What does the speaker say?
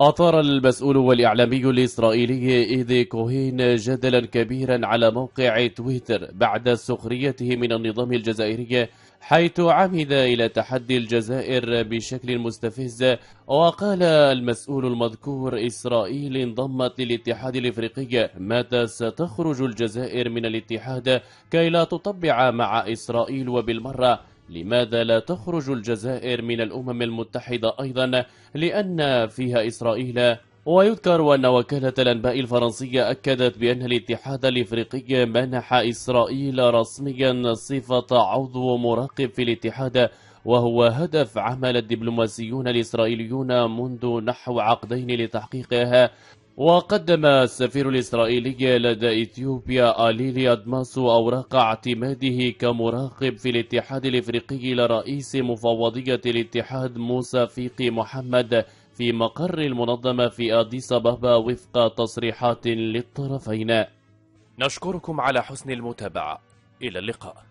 أثار المسؤول والإعلامي الإسرائيلي إيدي كوهين جدلا كبيرا على موقع تويتر بعد سخريته من النظام الجزائري حيث عمد إلى تحدي الجزائر بشكل مستفز وقال المسؤول المذكور إسرائيل انضمت للاتحاد الإفريقي متى ستخرج الجزائر من الاتحاد كي لا تطبع مع إسرائيل وبالمرة لماذا لا تخرج الجزائر من الأمم المتحدة أيضا لأن فيها إسرائيل ويذكر أن وكالة الأنباء الفرنسية أكدت بأن الاتحاد الإفريقي منح إسرائيل رسميا صفة عضو مراقب في الاتحاد وهو هدف عمل الدبلوماسيون الإسرائيليون منذ نحو عقدين لتحقيقها وقدم السفير الإسرائيلي لدى إثيوبيا أليلي أدماسو أوراق اعتماده كمراقب في الاتحاد الإفريقي لرئيس مفوضية الاتحاد موسى فيقي محمد في مقر المنظمة في أديس أبابا وفق تصريحات للطرفين نشكركم على حسن المتابعة إلى اللقاء